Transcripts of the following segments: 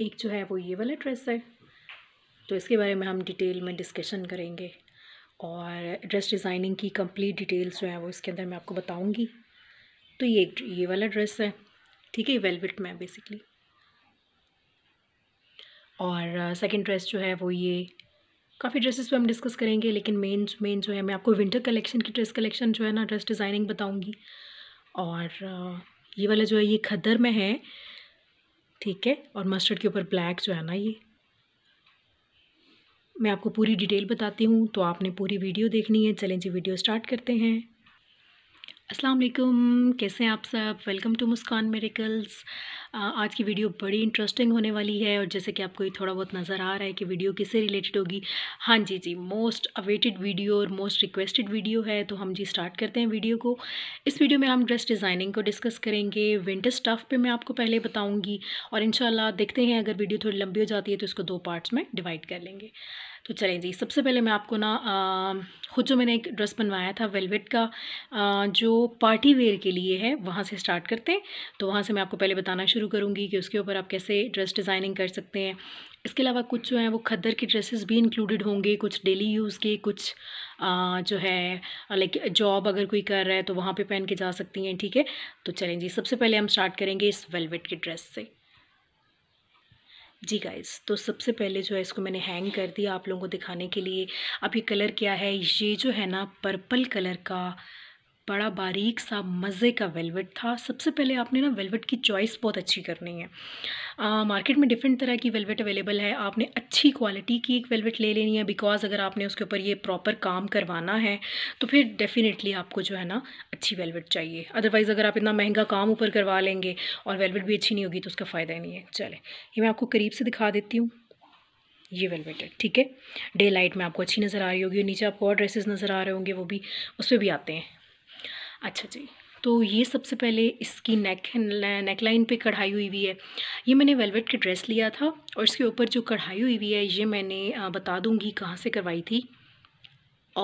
एक जो है वो ये वाला ड्रेस है तो इसके बारे में हम डिटेल में डिस्कशन करेंगे और ड्रेस डिज़ाइनिंग की कंप्लीट डिटेल्स जो है वो इसके अंदर मैं आपको बताऊंगी तो ये ये वाला ड्रेस है ठीक है वेलवेट में बेसिकली और सेकंड ड्रेस जो है वो ये काफ़ी ड्रेसेस पे हम डिस्कस करेंगे लेकिन मेन मेन जो है मैं आपको विंटर कलेक्शन की ड्रेस कलेक्शन जो है ना ड्रेस डिज़ाइनिंग बताऊँगी और ये वाला जो है ये खदर में है ठीक है और मस्टर्ड के ऊपर ब्लैक जो है ना ये मैं आपको पूरी डिटेल बताती हूँ तो आपने पूरी वीडियो देखनी है चलें जी वीडियो स्टार्ट करते हैं अस्सलाम वालेकुम कैसे हैं आप सब वेलकम टू मुस्कान मेरिकल्स आज की वीडियो बड़ी इंटरेस्टिंग होने वाली है और जैसे कि आपको ये थोड़ा बहुत नज़र आ रहा है कि वीडियो किससे रिलेटेड होगी हाँ जी जी मोस्ट अवेटेड वीडियो और मोस्ट रिक्वेस्टेड वीडियो है तो हम जी स्टार्ट करते हैं वीडियो को इस वीडियो में हम ड्रेस डिज़ाइनिंग को डिस्कस करेंगे विंटर स्टफ़ पर मैं आपको पहले बताऊँगी और इन देखते हैं अगर वीडियो थोड़ी लंबी हो जाती है तो इसको दो पार्ट्स में डिवाइड कर लेंगे तो चलें जी सबसे पहले मैं आपको ना खुद जो मैंने एक ड्रेस बनवाया था वेलवेट का आ, जो पार्टी वेयर के लिए है वहाँ से स्टार्ट करते हैं तो वहाँ से मैं आपको पहले बताना शुरू करूँगी कि उसके ऊपर आप कैसे ड्रेस डिज़ाइनिंग कर सकते हैं इसके अलावा कुछ जो है वो खद्दर के ड्रेसेस भी इंक्लूडेड होंगे कुछ डेली यूज़ के कुछ आ, जो है लाइक जॉब अगर कोई कर रहा है तो वहाँ पे पहन के जा सकती हैं ठीक है तो चलें जी सबसे पहले हम स्टार्ट करेंगे इस वेलवेट के ड्रेस से जी गाइस तो सबसे पहले जो है इसको मैंने हैंग कर दिया आप लोगों को दिखाने के लिए अब ये कलर क्या है ये जो है ना पर्पल कलर का बड़ा बारीक सा मज़े का वेलवेट था सबसे पहले आपने ना वेलवेट की चॉइस बहुत अच्छी करनी है आ, मार्केट में डिफरेंट तरह की वेलवेट अवेलेबल है आपने अच्छी क्वालिटी की एक वेलवेट ले लेनी है बिकॉज़ अगर आपने उसके ऊपर ये प्रॉपर काम करवाना है तो फिर डेफ़िनेटली आपको जो है ना अच्छी वेलवेट चाहिए अदरवाइज़ अगर आप इतना महंगा काम ऊपर करवा लेंगे और वेलवेट भी अच्छी नहीं होगी तो उसका फ़ायदा ही नहीं है चले ये मैं आपको करीब से दिखा देती हूँ ये वेलवेट है ठीक है डे लाइट में आपको अच्छी नज़र आ रही होगी नीचे आपको और ड्रेसेस नज़र आ रहे होंगे वो भी उस पर भी आते हैं अच्छा जी तो ये सबसे पहले इसकी नेक नेक लाइन पे कढ़ाई हुई हुई है ये मैंने वेलवेट की ड्रेस लिया था और इसके ऊपर जो कढ़ाई हुई हुई है ये मैंने बता दूंगी कहाँ से करवाई थी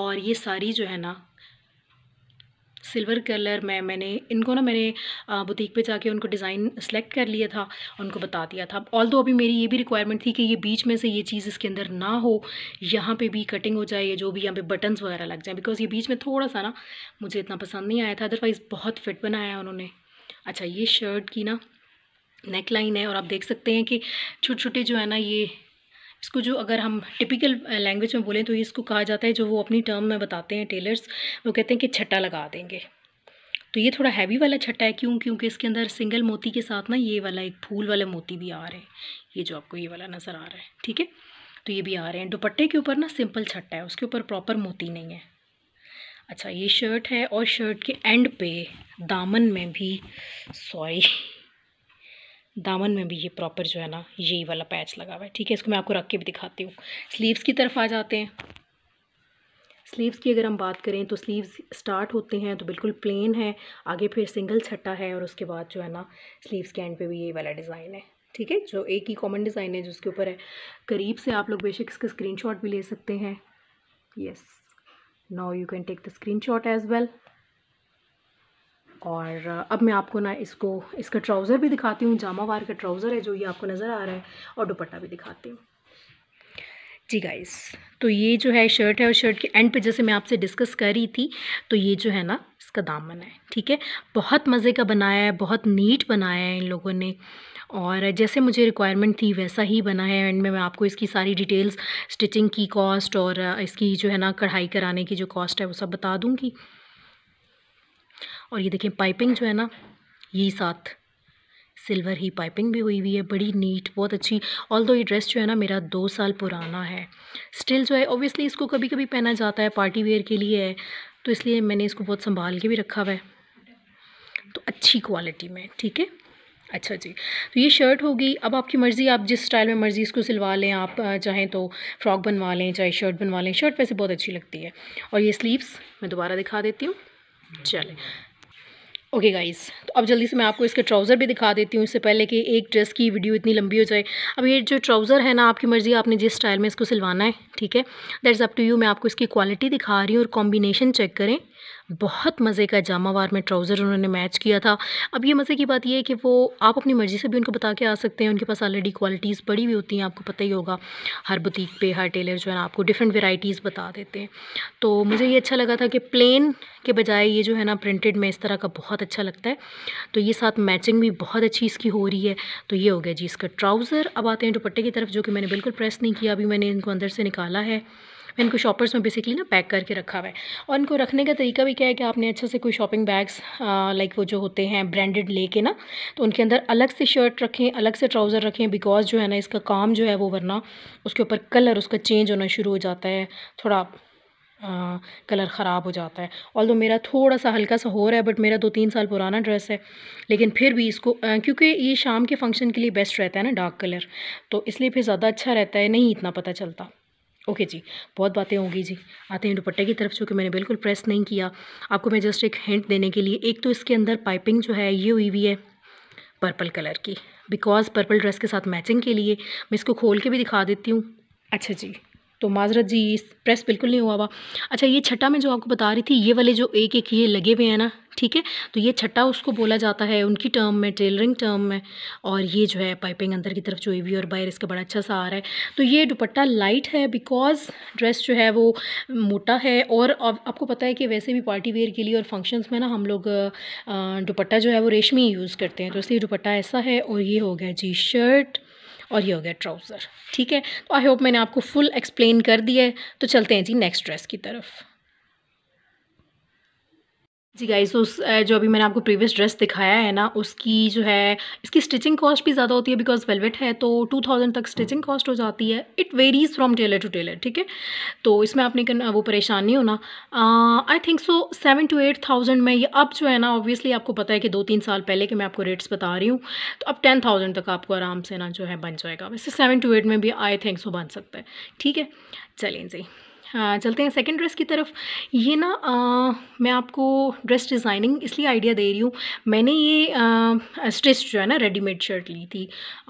और ये सारी जो है ना सिल्वर कलर में मैंने इनको ना मैंने बुटीक पे जाके उनको डिज़ाइन सेलेक्ट कर लिया था उनको बता दिया था ऑल दो अभी मेरी ये भी रिक्वायरमेंट थी कि ये बीच में से ये चीज़ इसके अंदर ना हो यहाँ पे भी कटिंग हो जाए या जो भी यहाँ पे बटन्स वगैरह लग जाए बिकॉज ये बीच में थोड़ा सा ना मुझे इतना पसंद नहीं आया था अदरवाइज़ बहुत फिट बनाया उन्होंने अच्छा ये शर्ट की ना नेक लाइन है और आप देख सकते हैं कि छोटे छोटे जो है ना ये इसको जो अगर हम टिपिकल लैंग्वेज में बोलें तो इसको कहा जाता है जो वो अपनी टर्म में बताते हैं टेलर्स वो कहते हैं कि छट्टा लगा देंगे तो ये थोड़ा हैवी वाला छट्टा है क्यों क्योंकि इसके अंदर सिंगल मोती के साथ ना ये वाला एक फूल वाले मोती भी आ रहे हैं ये जो आपको ये वाला नज़र आ रहा है ठीक है तो ये भी आ रहे हैं दुपट्टे के ऊपर ना सिंपल छट्टा है उसके ऊपर प्रॉपर मोती नहीं है अच्छा ये शर्ट है और शर्ट के एंड पे दामन में भी सॉरी दामन में भी ये प्रॉपर जो है ना यही वाला पैच लगा हुआ है ठीक है इसको मैं आपको रख के भी दिखाती हूँ स्लीव्स की तरफ आ जाते हैं स्लीव्स की अगर हम बात करें तो स्लीव्स स्टार्ट होते हैं तो बिल्कुल प्लेन है आगे फिर सिंगल छट्टा है और उसके बाद जो है ना स्लीव्स के एंड पे भी ये वाला डिज़ाइन है ठीक है जो एक ही कॉमन डिज़ाइन है जिसके ऊपर है करीब से आप लोग बेशक इसका स्क्रीन भी ले सकते हैं yes now you can take the shot as well और अब मैं आपको ना इसको इसका ट्राउज़र भी दिखाती हूँ जामावार का ट्राउज़र है जो ये आपको नज़र आ रहा है और दुपट्टा भी दिखाती हूँ जी गाइस तो ये जो है शर्ट है और शर्ट के एंड पे जैसे मैं आपसे डिस्कस कर रही थी तो ये जो है ना इसका दामन है ठीक है बहुत मज़े का बनाया है बहुत नीट बनाया है इन लोगों ने और जैसे मुझे रिक्वायरमेंट थी वैसा ही बना है एंड में मैं आपको इसकी सारी डिटेल्स स्टिचिंग की कॉस्ट और इसकी जो है ना कढ़ाई कराने की जो कॉस्ट है वो सब बता दूँगी और ये देखें पाइपिंग जो है ना ये साथ सिल्वर ही पाइपिंग भी हुई हुई है बड़ी नीट बहुत अच्छी ऑल दो ये ड्रेस जो है ना मेरा दो साल पुराना है स्टिल जो है ओबियसली इसको कभी कभी पहना जाता है पार्टी वेयर के लिए है तो इसलिए मैंने इसको बहुत संभाल के भी रखा हुआ है तो अच्छी क्वालिटी में ठीक है अच्छा जी तो ये शर्ट होगी अब आपकी मर्ज़ी आप जिस स्टाइल में मर्ज़ी इसको सिलवा लें आप चाहें तो फ्रॉक बनवा लें चाहे शर्ट बनवा लें शर्ट वैसे बहुत अच्छी लगती है और ये स्लीव्स मैं दोबारा दिखा देती हूँ चले ओके okay गाइस तो अब जल्दी से मैं आपको इसके ट्राउज़र भी दिखा देती हूँ इससे पहले कि एक ड्रेस की वीडियो इतनी लंबी हो जाए अब ये जो ट्राउज़र है ना आपकी मर्ज़ी आपने जिस स्टाइल में इसको सिलवाना है ठीक है दैट्स अप टू यू मैं आपको इसकी क्वालिटी दिखा रही हूँ और कॉम्बिनेशन चेक करें बहुत मज़े का जामावार में ट्राउज़र उन्होंने मैच किया था अब ये मज़े की बात यह है कि वो आप अपनी मर्ज़ी से भी उनको बता के आ सकते हैं उनके पास ऑलरेडी क्वालिटीज़ बड़ी हुई होती हैं आपको पता ही होगा हर बुटीक पे हर टेलर जो है ना आपको डिफरेंट वेराइटीज़ बता देते हैं तो मुझे ये अच्छा लगा था कि प्लेन के बजाय ये जो है ना प्रिंटेड में इस तरह का बहुत अच्छा लगता है तो ये साथ मैचिंग भी बहुत अच्छी इसकी हो रही है तो ये हो गया जी इसका ट्राउज़र अब आते हैं दुपट्टे की तरफ जो कि मैंने बिल्कुल प्रेस नहीं किया अभी मैंने इनको अंदर से निकाला है मैं इनको शॉपर्स में बेसिकली ना पैक करके रखा हुआ है और इनको रखने का तरीका भी क्या है कि आपने अच्छे से कोई शॉपिंग बैग्स लाइक वो जो होते हैं ब्रांडेड लेके ना तो उनके अंदर अलग से शर्ट रखें अलग से ट्राउज़र रखें बिकॉज जो है ना इसका काम जो है वो वरना उसके ऊपर कलर उसका चेंज होना शुरू हो जाता है थोड़ा आ, कलर ख़राब हो जाता है ऑल दो मेरा थोड़ा सा हल्का सा हो रहा है बट मेरा दो तीन साल पुराना ड्रेस है लेकिन फिर भी इसको क्योंकि ये शाम के फंक्शन के लिए बेस्ट रहता है ना डार्क कलर तो इसलिए फिर ज़्यादा अच्छा रहता है नहीं इतना पता चलता ओके जी बहुत बातें होंगी जी आते हैं दुपट्टे की तरफ जो कि मैंने बिल्कुल प्रेस नहीं किया आपको मैं जस्ट एक हिंट देने के लिए एक तो इसके अंदर पाइपिंग जो है ये हुई हुई है पर्पल कलर की बिकॉज पर्पल ड्रेस के साथ मैचिंग के लिए मैं इसको खोल के भी दिखा देती हूँ अच्छा जी तो माजरत जी प्रेस बिल्कुल नहीं हुआ हुआ अच्छा ये छटा में जो आपको बता रही थी ये वाले जो एक एक ये लगे हुए हैं ना ठीक है तो ये छट्टा उसको बोला जाता है उनकी टर्म में टेलरिंग टर्म में और ये जो है पाइपिंग अंदर की तरफ जो एवी और बायर इसका बड़ा अच्छा सा आ रहा है तो ये दुपट्टा लाइट है बिकॉज ड्रेस जो है वो मोटा है और आप, आपको पता है कि वैसे भी पार्टी वेयर के लिए और फंक्शंस में ना हम लोग दुपट्टा जो है वो रेशमी यूज़ करते हैं तो इसलिए दुपट्टा ऐसा है और ये हो गया जी शर्ट और ये हो गया ट्राउज़र ठीक है तो आई होप मैंने आपको फुल एक्सप्लेन कर दिया है तो चलते हैं जी नेक्स्ट ड्रेस की तरफ जी गाइस उस जो अभी मैंने आपको प्रीवियस ड्रेस दिखाया है ना उसकी जो है इसकी स्टिचिंग कॉस्ट भी ज़्यादा होती है बिकॉज वेलवेट है तो 2000 तक स्टिचिंग कॉस्ट हो जाती है it varies from tailor to tailor ठीक है तो इसमें आपने वो परेशान नहीं होना I think so seven to eight thousand में ये अब जो है ना ऑब्वियसली आपको पता है कि दो तीन साल पहले के मैं आपको रेट्स बता रही हूँ तो अब टेन थाउजेंड तक आपको आराम से ना जो है बन जाएगा वैसे सेवन टू एट में भी आई थिंक सो बन सकता है ठीक है चलें जी हाँ, चलते हैं सेकंड ड्रेस की तरफ ये ना आ, मैं आपको ड्रेस डिज़ाइनिंग इसलिए आइडिया दे रही हूँ मैंने ये स्ट्रेस जो है ना रेडीमेड शर्ट ली थी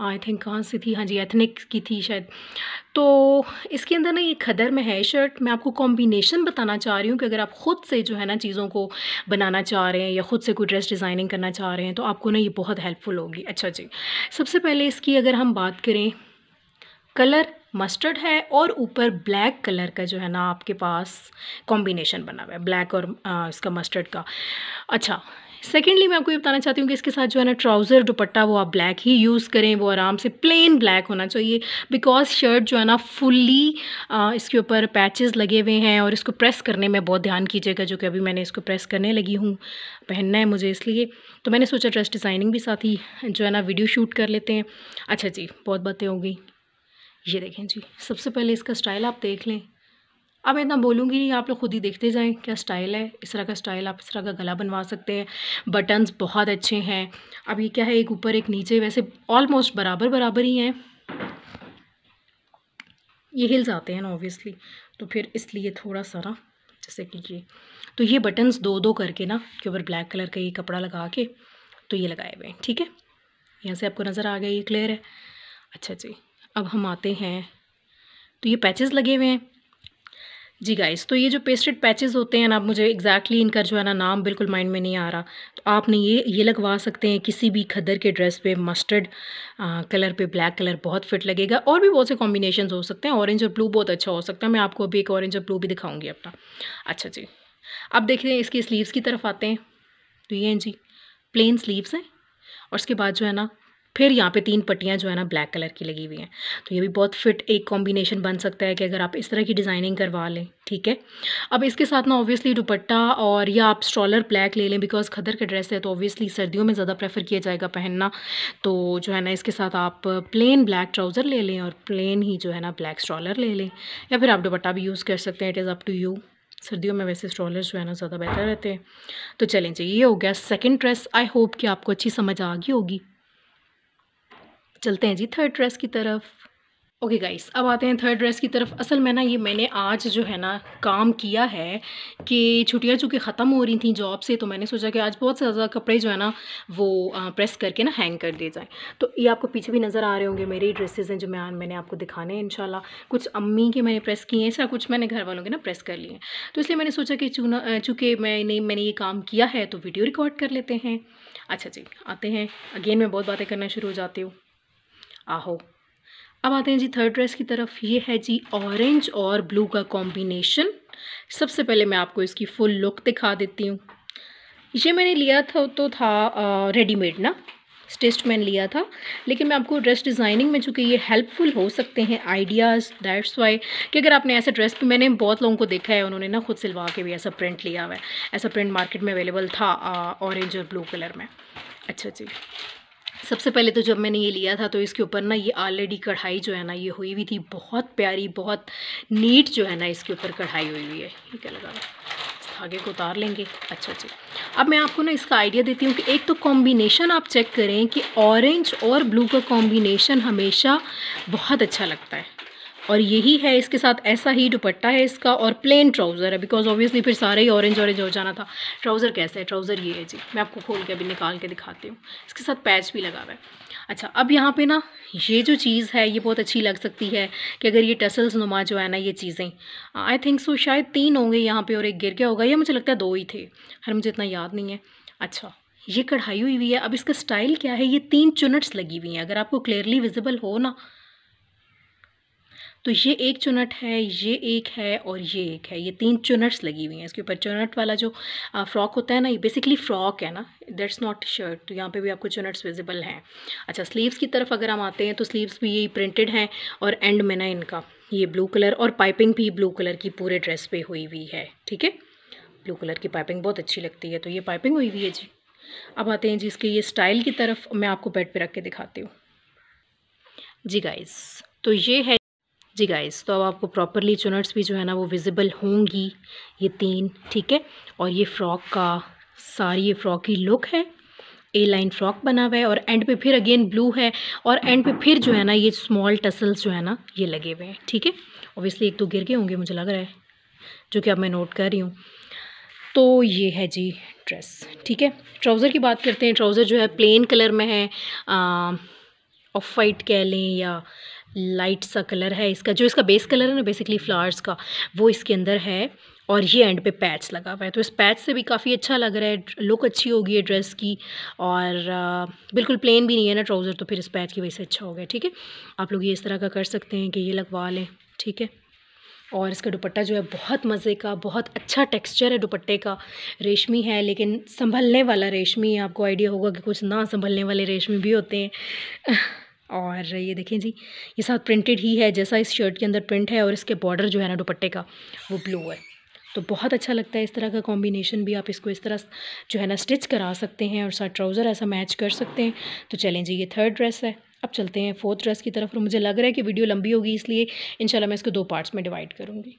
आई थिंक कहाँ से थी हाँ जी एथनिक की थी शायद तो इसके अंदर ना ये खदर में है शर्ट मैं आपको कॉम्बिनेशन बताना चाह रही हूँ कि अगर आप ख़ुद से जो है ना चीज़ों को बनाना चाह रहे हैं या ख़ुद से कोई ड्रेस डिज़ाइनिंग करना चाह रहे हैं तो आपको ना ये बहुत हेल्पफुल होगी अच्छा जी सबसे पहले इसकी अगर हम बात करें कलर मस्टर्ड है और ऊपर ब्लैक कलर का जो है ना आपके पास कॉम्बिनेशन बना हुआ है ब्लैक और आ, इसका मस्टर्ड का अच्छा सेकेंडली मैं आपको ये बताना चाहती हूँ कि इसके साथ जो है ना ट्राउज़र दुपट्टा वो आप ब्लैक ही यूज़ करें वो आराम से प्लेन ब्लैक होना चाहिए बिकॉज शर्ट जो है ना फुल्ली इसके ऊपर पैचेस लगे हुए हैं और इसको प्रेस करने में बहुत ध्यान कीजिएगा जो कि अभी मैंने इसको प्रेस करने लगी हूँ पहनना है मुझे इसलिए तो मैंने सोचा ड्रेस डिज़ाइनिंग भी साथ ही जो है ना वीडियो शूट कर लेते हैं अच्छा जी बहुत बातें होगी ये देखें जी सबसे पहले इसका स्टाइल आप देख लें अब मैं इतना बोलूँगी नहीं आप लोग खुद ही देखते जाएं क्या स्टाइल है इस तरह का स्टाइल आप इस तरह का गला बनवा सकते हैं बटन्स बहुत अच्छे हैं अब ये क्या है एक ऊपर एक नीचे वैसे ऑलमोस्ट बराबर बराबर ही हैं ये हिल्स आते हैं ना ऑब्वियसली तो फिर इसलिए थोड़ा सा ना जैसे कि ये तो ये बटन्स दो दो करके ना के ऊपर ब्लैक कलर का ये कपड़ा लगा के तो ये लगाए हुए हैं ठीक है यहाँ से आपको नज़र आ गया ये क्लियर है अच्छा जी अब हम आते हैं तो ये पैचेस लगे हुए हैं जी गाइस तो ये जो पेस्टेड पैचेस होते हैं ना आप मुझे एग्जैक्टली exactly इनका जो है ना नाम बिल्कुल माइंड में नहीं आ रहा तो आपने ये ये लगवा सकते हैं किसी भी खदर के ड्रेस पे मस्टर्ड कलर पे ब्लैक कलर बहुत फिट लगेगा और भी बहुत से कॉम्बिनेशन हो सकते हैं ऑरेंज और ब्लू बहुत अच्छा हो सकता है मैं आपको अभी एक ऑरेंज और ब्लू भी दिखाऊँगी अपना अच्छा जी अब देखते हैं इसके स्लीवस की तरफ आते हैं तो ये हैं जी प्लेन स्लीव्स हैं और इसके बाद जो है ना फिर यहाँ पे तीन पट्टियाँ जो है ना ब्लैक कलर की लगी हुई हैं तो ये भी बहुत फिट एक कॉम्बिनेशन बन सकता है कि अगर आप इस तरह की डिज़ाइनिंग करवा लें ठीक है अब इसके साथ ना ऑब्वियसली दुपट्टा और या आप स्ट्रॉलर ब्लैक ले लें बिकॉज खदर का ड्रेस है तो ऑब्वियसली सर्दियों में ज़्यादा प्रेफर किया जाएगा पहनना तो जो है ना इसके साथ आप प्लेन ब्लैक ट्राउज़र ले लें और प्लेन ही जो है ना ब्लैक स्ट्रॉलर ले लें या फिर आप दुपट्टा भी यूज़ कर सकते हैं it is up to you सर्दियों में वैसे स्ट्रॉलर्स जो है ना ज़्यादा बेहतर रहते हैं तो चलें जी ये हो गया सेकंड ड्रेस आई होप कि आपको अच्छी समझ आ गई होगी चलते हैं जी थर्ड ड्रेस की तरफ ओके okay गाइस अब आते हैं थर्ड ड्रेस की तरफ असल में ना ये मैंने आज जो है ना काम किया है कि छुट्टियां चूँकि ख़त्म हो रही थी जॉब से तो मैंने सोचा कि आज बहुत ज़्यादा कपड़े जो है ना वो प्रेस करके ना हैंग कर दिए जाएँ तो ये आपको पीछे भी नज़र आ रहे होंगे मेरे ही ड्रेसेस हैं जो मैं मैंने आपको दिखाने हैं इन कुछ अम्मी के मैंने प्रेस किए हैं ऐसा कुछ मैंने घर वालों के ना प्रेस कर लिए हैं तो इसलिए मैंने सोचा कि चूना चूँकि मैंने मैंने ये काम किया है तो वीडियो रिकॉर्ड कर लेते हैं अच्छा जी आते हैं अगेन मैं बहुत बातें करना शुरू हो जाती हूँ आहो अब आते हैं जी थर्ड ड्रेस की तरफ ये है जी ऑरेंज और ब्लू का कॉम्बिनेशन सबसे पहले मैं आपको इसकी फुल लुक दिखा देती हूँ ये मैंने लिया था तो था रेडीमेड ना स्टेस्ट मैंने लिया था लेकिन मैं आपको ड्रेस डिज़ाइनिंग में चूँकि ये हेल्पफुल हो सकते हैं आइडियाज़ दैट्स वाई कि अगर आपने ऐसा ड्रेस भी मैंने बहुत लोगों को देखा है उन्होंने ना खुद सिलवा के भी ऐसा प्रिंट लिया हुआ है ऐसा प्रिंट मार्केट में अवेलेबल था ऑरेंज और ब्लू कलर में अच्छा जी सबसे पहले तो जब मैंने ये लिया था तो इसके ऊपर ना ये ऑलरेडी कढ़ाई जो है ना ये हुई हुई थी बहुत प्यारी बहुत नीट जो है ना इसके ऊपर कढ़ाई हुई हुई है ठीक है लगा धागे को उतार लेंगे अच्छा जी अच्छा। अब मैं आपको ना इसका आइडिया देती हूँ कि एक तो कॉम्बिनेशन आप चेक करें कि ऑरेंज और ब्लू का कॉम्बिनेशन हमेशा बहुत अच्छा लगता है और यही है इसके साथ ऐसा ही दुपट्टा है इसका और प्लेन ट्राउज़र है बिकॉज ऑब्वियसली फिर सारा ही ऑरेंज ऑरेंज हो जाना था ट्राउज़र कैसा है ट्राउज़र ये है जी मैं आपको खोल के अभी निकाल के दिखाती हूँ इसके साथ पैच भी लगा हुआ है अच्छा अब यहाँ पे ना ये जो चीज़ है ये बहुत अच्छी लग सकती है कि अगर ये टसल्स नुमा जो है ना ये चीज़ें आई थिंक सो शायद तीन होंगे यहाँ पर और एक गिर गया होगा या मुझे लगता है दो ही थे हर मुझे इतना याद नहीं है अच्छा ये कढ़ाई हुई हुई है अब इसका स्टाइल क्या है ये तीन चुनट्स लगी हुई हैं अगर आपको क्लियरली विजिबल हो ना तो ये एक चुनट है ये एक है और ये एक है ये तीन चुनट्स लगी हुई हैं इसके ऊपर चुनट वाला जो फ्रॉक होता है ना ये बेसिकली फ्रॉक है ना दैट्स नॉट शर्ट तो यहाँ पे भी आपको चुनट्स विजिबल हैं अच्छा स्लीव्स की तरफ अगर हम आते हैं तो स्लीव्स भी यही प्रिंटेड हैं और एंड में ना इनका ये ब्लू कलर और पाइपिंग भी ब्लू कलर की पूरे ड्रेस पर हुई हुई है ठीक है ब्लू कलर की पाइपिंग बहुत अच्छी लगती है तो ये पाइपिंग हुई हुई है जी अब आते हैं जी इसके ये स्टाइल की तरफ मैं आपको बेड पर रख के दिखाती हूँ जी गाइज तो ये है जी गाइस तो अब आपको प्रॉपरली चुनट्स भी जो है ना वो विजिबल होंगी ये तीन ठीक है और ये फ्रॉक का सारी ये फ्रॉक की लुक है ए लाइन फ्रॉक बना हुआ है और एंड पे फिर अगेन ब्लू है और एंड पे फिर जो है ना ये स्मॉल टसल्स जो है ना ये लगे हुए हैं ठीक है ओबियसली एक तो गिर गए होंगे मुझे लग रहा है जो कि अब मैं नोट कर रही हूँ तो ये है जी ड्रेस ठीक है ट्राउज़र की बात करते हैं ट्राउज़र जो है प्लेन कलर में है ऑफ वाइट कह लें या लाइट सा कलर है इसका जो इसका बेस कलर है ना बेसिकली फ्लावर्स का वो इसके अंदर है और ये एंड पे पैच लगा हुआ है तो इस पैच से भी काफ़ी अच्छा लग रहा है लुक अच्छी होगी है ड्रेस की और आ, बिल्कुल प्लेन भी नहीं है ना ट्राउज़र तो फिर इस पैच की वजह से अच्छा हो गया ठीक है आप लोग ये इस तरह का कर सकते हैं कि ये लगवा लें ठीक है और इसका दुपट्टा जो है बहुत मज़े का बहुत अच्छा टेक्सचर है दुपट्टे का रेशमी है लेकिन संभलने वाला रेशमी है आपको आइडिया होगा कि कुछ ना संभलने वाले रेशमी भी होते हैं और ये देखें जी ये साथ प्रिंटेड ही है जैसा इस शर्ट के अंदर प्रिंट है और इसके बॉर्डर जो है ना दुपट्टे का वो ब्लू है तो बहुत अच्छा लगता है इस तरह का कॉम्बिनेशन भी आप इसको इस तरह जो है ना स्टिच करा सकते हैं और साथ ट्राउज़र ऐसा मैच कर सकते हैं तो चलें जी ये थर्ड ड्रेस है अब चलते हैं फोर्थ ड्रेस की तरफ और मुझे लग रहा है कि वीडियो लंबी होगी इसलिए इंशाल्लाह मैं इसको दो पार्ट्स में डिवाइड करूँगी